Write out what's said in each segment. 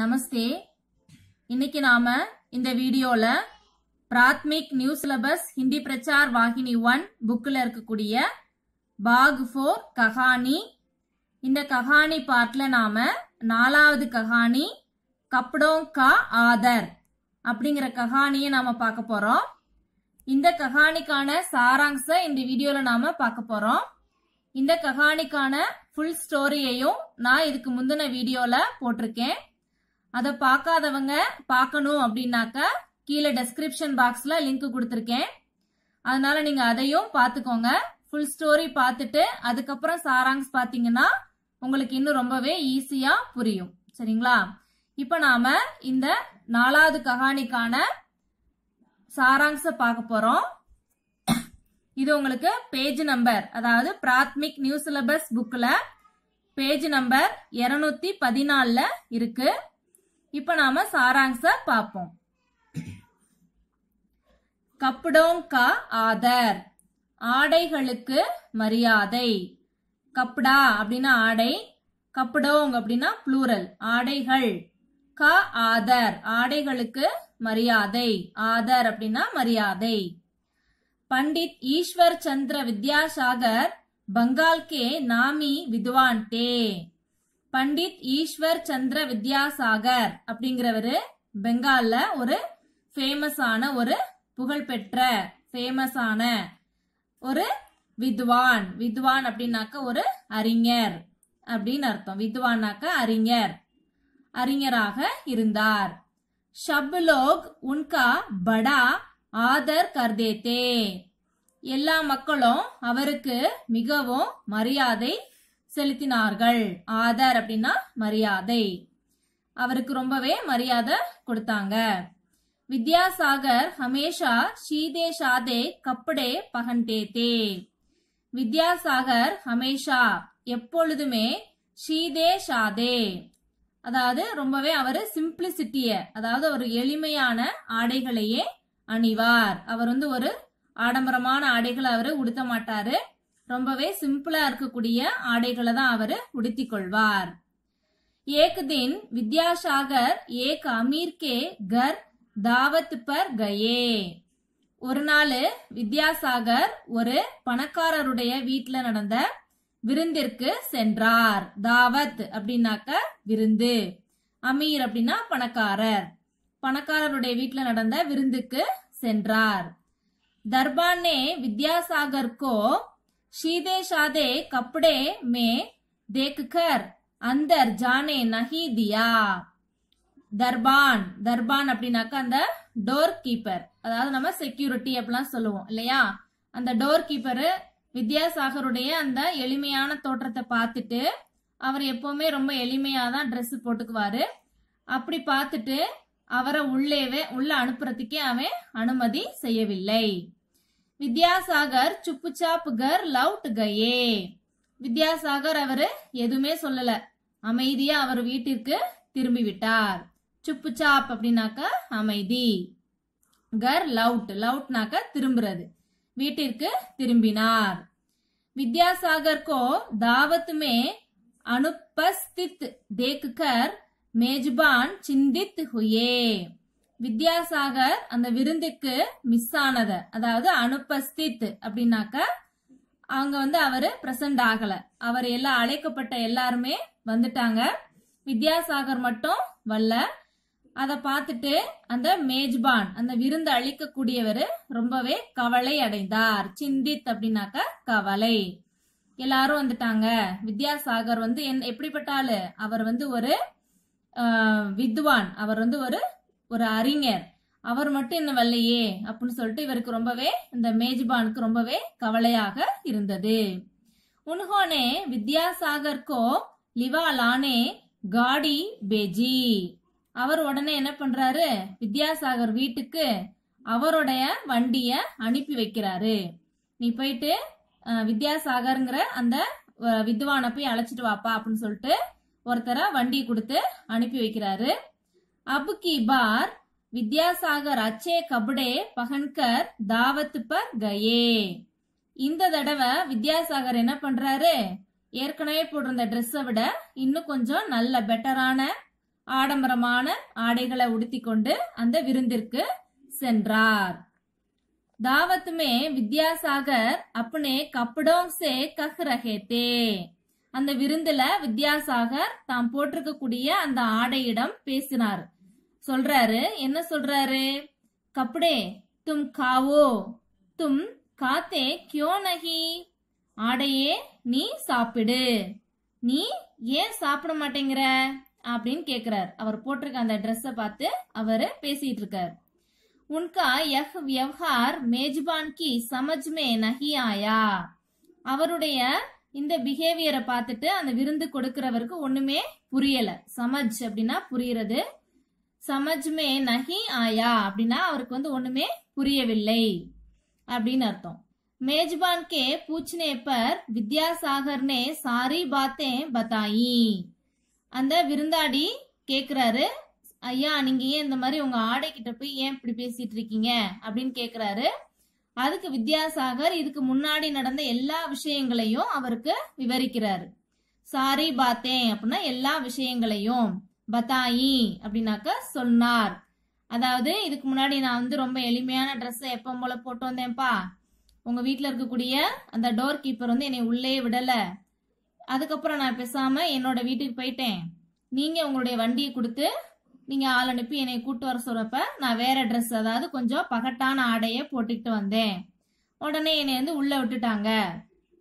நமஸ்தே இன்னைக்கு நாம இந்த வீடியோல Prathmik new syllabus Hindi Prachar Vahini one புக்கில் இருக்கக்கூடிய பாக் ஃபோர் ககானி இந்த ககானி பார்ட்ல நாம நாலாவது ககானி கப்டோங் கா ஆதர் அப்படிங்கிற கஹானியை நாம பார்க்க போறோம் இந்த ககானிக்கான சாராங்ச இந்த வீடியோல நாம பார்க்க போறோம் இந்த ககானிக்கான ஃபுல் ஸ்டோரியையும் நான் இதுக்கு முந்தின வீடியோல போட்டிருக்கேன் அதை பார்க்காதவங்க பார்க்கணும் அப்படின்னாக்கா கீழே டெஸ்கிரிப்ஷன் பாக்ஸ்ல லிங்க் கொடுத்துருக்கேன் அதனால நீங்க அதையும் பார்த்துக்கோங்க ஃபுல் ஸ்டோரி பார்த்துட்டு அதுக்கப்புறம் சாராங்ஸ் பாத்தீங்கன்னா உங்களுக்கு இன்னும் ரொம்பவே ஈஸியா புரியும் சரிங்களா இப்ப நாம இந்த நாலாவது கஹானிக்கான சாராங்ஸ பார்க்க போறோம் இது உங்களுக்கு பேஜ் நம்பர் அதாவது பிராத்மிக் நியூ சிலபஸ் புக்ல பேஜ் நம்பர் இருநூத்தி பதினாலுல இருக்கு இப்ப நாம சாராங்ச பார்ப்போம் கப்புடோங் கா ஆதர் ஆடைகளுக்கு மரியாதை கப்டா அப்படின்னா ஆடை கப்படோங் அப்படின்னா ப்ளூரல் ஆடைகள் கா ஆதர் ஆடைகளுக்கு மரியாதை ஆதர் அப்படின்னா மரியாதை பண்டித் ஈஸ்வர் சந்திர வித்யாசாகர் பங்கால்கே நாமி வித்வான் டே பண்டித் ஈஸ்வர் சந்திர வித்யாசாகர் அப்படிங்கிறவரு பெங்கால்ல ஒரு ஃபேமஸான ஒரு புகழ்பெற்ற ஃபேமஸான ஒரு வித்வான் வித்வான் அப்படின்னாக்க ஒரு அறிஞர் அப்படின்னு அர்த்தம் வித்வான்னாக்க அறிஞர் அறிஞராக இருந்தார் ஷப் லோக் உன்கா படா ஆதர் கர்தேத்தே எல்லா மக்களும் அவருக்கு மிகவும் மரியாதை செலுத்தினார்கள் ஆதர் அப்படின்னா மரியாதை அவருக்கு ரொம்பவே மரியாதை கொடுத்தாங்க வித்யாசாகர் ஹமேஷா ஷீதே ஷாதே கப்படே பகன்டே தே வித்யாசாகர் ஹமேஷா எப்பொழுதுமே ஷீதே ஷாதே அதாவது ரொம்பவே அவர் சிம்பிளிசிட்டிய அதாவது ஒரு எளிமையான ஆடைகளையே அணிவார் அவர் வந்து ஒரு ஆடம்பரமான ஆடைகளை அவர் உடுத்த மாட்டாரு ரொம்பவே சிம்பிளா இருக்கக்கூடிய ஆடைகளை தான் அவரு உடுத்திக் கொள்வார் ஏக் தின் வித்யாசாகர் ஏக் அமீர் கே கர் தாவத் பர் கயே ஒரு நாள் வித்யாசாகர் ஒரு பணக்காரருடைய வீட்டில் நடந்த விருந்திற்கு சென்றார் தாவத் அப்படின்னாக்க விருந்து அமீர் அப்படின்னா பணக்காரர் பணக்காரருடைய வீட்டில் நடந்த விருந்துக்கு சென்றார் தர்பானே வித்யாசாகர்கோ ஷீதே ஷாதே கப்டே மே देखकर अंदर जाने नहीं दिया தர்பான் தர்பான் அப்படின்னாக்கா அந்த டோர் கீப்பர் அதாவது நம்ம செக்யூரிட்டி அப்படிலாம் சொல்லுவோம் இல்லையா அந்த டோர் கீப்பரு வித்யாசாகருடைய அந்த எளிமையான தோற்றத்தை பார்த்துட்டு அவர் எப்பவுமே ரொம்ப எளிமையா தான் ட்ரெஸ் போட்டுக்குவாரு அப்படி பார்த்துட்டு அவரை உள்ளேவே உள்ள அனுப்புறதுக்கே அவன் அனுமதி செய்யவில்லை வித்யாசாகர் சுப்பு சாப்பு கர் லவுட் கயே வித்யாசாகர் அவரு எதுவுமே சொல்லல அமைதியா அவர் வீட்டிற்கு திரும்பி விட்டார் சுப்பு சாப் அப்படின்னாக்க அமைதி கர் லவுட் லவுட்னாக்க திரும்புறது வீட்டிற்கு திரும்பினார் வித்யாசாகர் தாவத்துமே அனுப்பஸ்தித் தேக்குகர் மேஜ்பான் சிந்தித் ஹுயே வித்யாசாகர் அந்த விருந்துக்கு மிஸ் ஆனத அதாவது அனுபஸ்தித் அப்படின்னாக்க அவங்க வந்து அவரு பிரசன்ட் ஆகல அவர் எல்லா அழைக்கப்பட்ட எல்லாருமே வந்துட்டாங்க வித்யாசாகர் மட்டும் வரல அதை பார்த்துட்டு அந்த மேஜ்பான் அந்த விருந்து அழிக்கக்கூடியவர் ரொம்பவே கவலை அடைந்தார் சிந்தித் அப்படின்னாக்க கவலை எல்லாரும் வந்துட்டாங்க வித்யாசாகர் வந்து என் எப்படிப்பட்ட அவர் வந்து ஒரு வித்வான் அவர் வந்து ஒரு ஒரு அறிஞர் அவர் மட்டும் இன்னும் வரலையே அப்படின்னு சொல்லிட்டு இவருக்கு ரொம்பவே இந்த மேஜ்பானுக்கு ரொம்பவே கவலையாக இருந்தது உன்ஹோனே வித்யாசாகர்கோ லிவா லானே காடி பேஜி அவர் உடனே என்ன பண்றாரு வித்யாசாகர் வீட்டுக்கு அவருடைய வண்டிய அனுப்பி வைக்கிறாரு நீ போயிட்டு வித்யாசாகருங்கிற அந்த வித்வானை போய் அழைச்சிட்டு வாப்பா அப்படின்னு சொல்லிட்டு ஒருத்தர வண்டி கொடுத்து அனுப்பி வைக்கிறாரு अब की बार வித்யாசாகர் அச்சே கபடே பகன்கர் தாவத்து பர் கயே இந்த தடவை வித்யாசாகர் என்ன பண்றாரு ஏற்கனவே போட்டிருந்த ட்ரெஸ்ஸை விட இன்னும் கொஞ்சம் நல்ல பெட்டரான ஆடம்பரமான ஆடைகளை உடுத்தி கொண்டு அந்த விருந்திற்கு சென்றார் தாவத்துமே வித்யாசாகர் अपने कपड़ों சே கஹ்ரஹேதே அந்த விருந்துல வித்யாசாகர் தாம் போட்டிருக்கக்கூடிய அந்த ஆடையிடம் பேசினார் சொல்றாரு என்ன சொல்றாரு கப்படே தும் காவோ தும் காத்தே கியோ நகி ஆடையே நீ சாப்பிடு நீ ஏன் சாப்பிட மாட்டேங்கிற அப்படின்னு கேக்குறார் அவர் போட்டிருக்க அந்த ட்ரெஸ்ஸ பார்த்து அவரு பேசிட்டு இருக்கார் உன்கா யஹ் வியவஹார் மேஜ்பான் கி சமஜ்மே நகி ஆயா அவருடைய இந்த பிஹேவியரை பார்த்துட்டு அந்த விருந்து கொடுக்கிறவருக்கு ஒண்ணுமே புரியல சமஜ் அப்படின்னா புரியறது சமஜ்மே நஹி ஆயா அப்படின்னா அவருக்கு வந்து ஒண்ணுமே புரியவில்லை அப்படின்னு அர்த்தம் மேஜ்பான் கே पूछने पर வித்யாசாகர்னே சாரி பாத்தே பதாயி அந்த விருந்தாடி கேக்குறாரு ஐயா நீங்க ஏன் இந்த மாதிரி உங்க ஆடை கிட்ட போய் ஏன் இப்படி பேசிட்டு இருக்கீங்க அப்படின்னு கேக்குறாரு அதுக்கு வித்யாசாகர் இதுக்கு முன்னாடி நடந்த எல்லா விஷயங்களையும் அவருக்கு விவரிக்கிறாரு சாரி பாத்தேன் அப்படின்னா எல்லா விஷயங்களையும் பதாயி அப்படின்னாக்க சொன்னார் அதாவது இதுக்கு முன்னாடி நான் வந்து ரொம்ப எளிமையான ட்ரெஸ்ஸை எப்போ போல போட்டு வந்தேன்ப்பா உங்க வீட்டில் இருக்கக்கூடிய அந்த டோர் கீப்பர் வந்து என்னை உள்ளே விடல அதுக்கப்புறம் நான் பேசாம என்னோட வீட்டுக்கு போயிட்டேன் நீங்க உங்களுடைய வண்டியை கொடுத்து நீங்க ஆள் அனுப்பி என்னை கூட்டு வர சொல்றப்ப நான் வேற ட்ரெஸ் அதாவது கொஞ்சம் பகட்டான ஆடையை போட்டுக்கிட்டு வந்தேன் உடனே என்னை வந்து உள்ள விட்டுட்டாங்க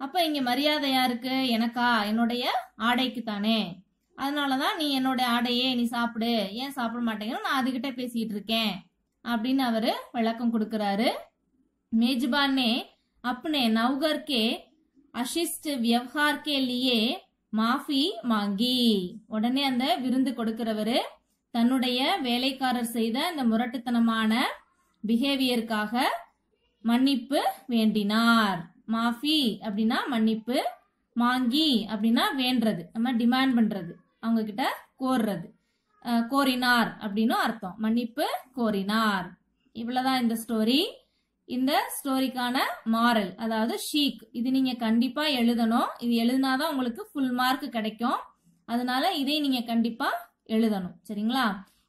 அப்ப இங்க மரியாதை யாருக்கு எனக்கா என்னுடைய ஆடைக்கு தானே அதனால தான் நீ என்னோட ஆடையே நீ சாப்பிடு ஏன் சாப்பிட மாட்டேங்கன்னு நான் அதுகிட்ட பேசிட்டு இருக்கேன் அப்படின்னு அவரு விளக்கம் கொடுக்குறாரு மேஜ்பானே அப்னே अपने नौकर के அசிஸ்ட் லியே மாஃபி மாங்கி உடனே அந்த விருந்து கொடுக்கிறவரு தன்னுடைய வேலைக்காரர் செய்த அந்த முரட்டுத்தனமான பிஹேவியருக்காக மன்னிப்பு வேண்டினார் மாஃபி அப்படின்னா மன்னிப்பு மாங்கி அப்படின்னா வேண்டது நம்ம டிமாண்ட் பண்றது அவங்க கிட்ட கோர்றது கோரினார் அப்படின்னு அர்த்தம் மன்னிப்பு கோரினார் இவ்வளவுதான் இந்த ஸ்டோரி இந்த ஸ்டோரிக்கான மாரல் அதாவது ஷீக் இது நீங்க கண்டிப்பா எழுதணும் இது எழுதினாதான் உங்களுக்கு ஃபுல் மார்க் கிடைக்கும் அதனால இதை நீங்க கண்டிப்பா எழுதணும் சரிங்களா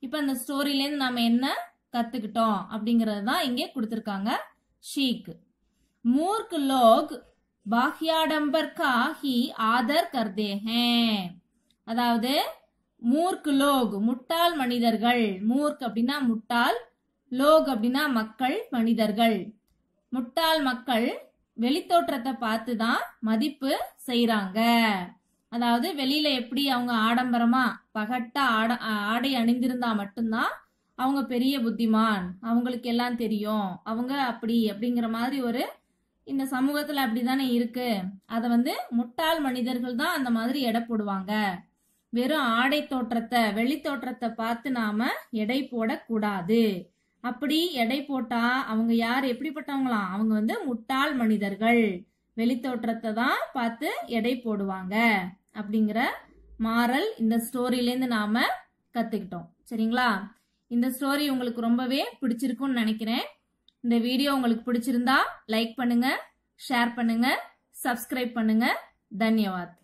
இப்ப இந்த ஸ்டோரியிலேருந்து நாம என்ன கத்துக்கிட்டோம் அப்படிங்கறது தான் இங்கே கொடுத்துருக்காங்க ஷீக் மூர்க் லோக் பாஹ்யாடம்பர் கா ஹி ஆதர் கர்தே ஹே அதாவது மூர்க் லோக் முட்டாள் மனிதர்கள் மூர்க் அப்படின்னா முட்டாள் லோக் அப்படின்னா மக்கள் மனிதர்கள் முட்டாள் மக்கள் வெளித்தோற்றத்தை பார்த்து தான் மதிப்பு செய்கிறாங்க அதாவது வெளியில எப்படி அவங்க ஆடம்பரமா பகட்ட ஆட ஆடை அணிந்திருந்தா மட்டும்தான் அவங்க பெரிய புத்திமான் அவங்களுக்கு எல்லாம் தெரியும் அவங்க அப்படி அப்படிங்கிற மாதிரி ஒரு இந்த சமூகத்துல அப்படிதானே இருக்கு அதை வந்து முட்டாள் மனிதர்கள் தான் அந்த மாதிரி எடை போடுவாங்க வெறும் ஆடை தோற்றத்தை வெளி தோற்றத்தை பார்த்து நாம எடை போடக்கூடாது அப்படி எடை போட்டா அவங்க யார் எப்படிப்பட்டவங்களாம் அவங்க வந்து முட்டாள் மனிதர்கள் வெளித்தோற்றத்தை தான் பார்த்து எடை போடுவாங்க அப்படிங்கிற மாறல் இந்த ஸ்டோரியிலேருந்து நாம கத்துக்கிட்டோம் சரிங்களா இந்த ஸ்டோரி உங்களுக்கு ரொம்பவே பிடிச்சிருக்கும்னு நினைக்கிறேன் இந்த வீடியோ உங்களுக்கு பிடிச்சிருந்தா லைக் பண்ணுங்க ஷேர் பண்ணுங்க சப்ஸ்கிரைப் பண்ணுங்க தன்யவாத்